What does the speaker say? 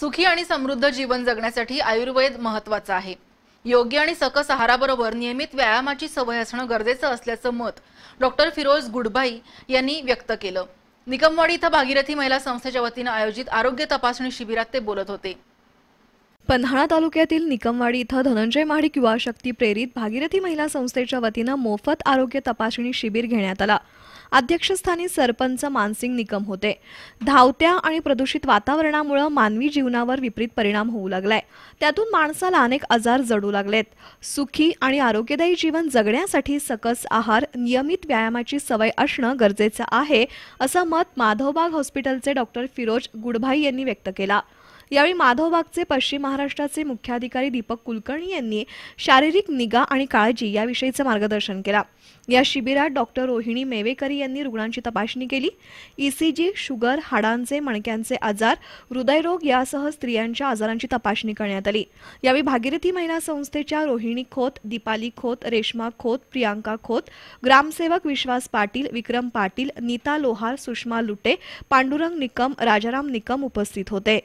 सुखी आणि समृद्ध जीवन जगण्यासाठी आयुर्वेद महत्वाचा आहे योग्य आणि सकस आहाराबरोबर नियमित व्यायामाची सवय असणं गरजेचं असल्याचं मत डॉक्टर फिरोज गुडबाई यांनी व्यक्त केलं निकमवाडी इथं भागीरथी महिला संस्थेच्या वतीनं आयोजित आरोग्य तपासणी शिबिरात ते बोलत होते पन्हाळा तालुक्यातील निकमवाडी इथं धनंजय महाडिक युवा शक्ती प्रेरित भागीरथी महिला संस्थेच्या वतीनं मोफत आरोग्य तपासणी शिबिर घेण्यात आला अध्यक्षस्थानी सरपंच मानसिंग निकम होते धावत्या आणि प्रदूषित वातावरणामुळे मानवी जीवनावर विपरीत परिणाम होऊ लागलाय त्यातून माणसाला अनेक आजार जडू लागलेत सुखी आणि आरोग्यदायी जीवन जगण्यासाठी सकस आहार नियमित व्यायामाची सवय असणं गरजेचं आहे असं मत माधवबाग हॉस्पिटलचे डॉक्टर फिरोज गुडभाई यांनी व्यक्त केला यावेळी माधवबागचे पश्चिम महाराष्ट्राचे मुख्याधिकारी दीपक कुलकर्णी यांनी शारीरिक निगा आणि काळजी याविषयीचं मार्गदर्शन केला या शिबिरात डॉक्टर रोहिणी मेवेकरी यांनी रुग्णांची तपासणी केली ईसीजी शुगर हाडांचे मणक्यांचे आजार हृदयरोग यासह स्त्रियांच्या आजारांची तपासणी करण्यात आली यावेळी भागीरथी महिला संस्थेच्या रोहिणी खोत दीपाली खोत रेश्मा खोत प्रियांका खोत ग्रामसेवक विश्वास पाटील विक्रम पाटील नीता लोहार सुषमा लुटे पांडुरंग निकम राजाराम निकम उपस्थित होते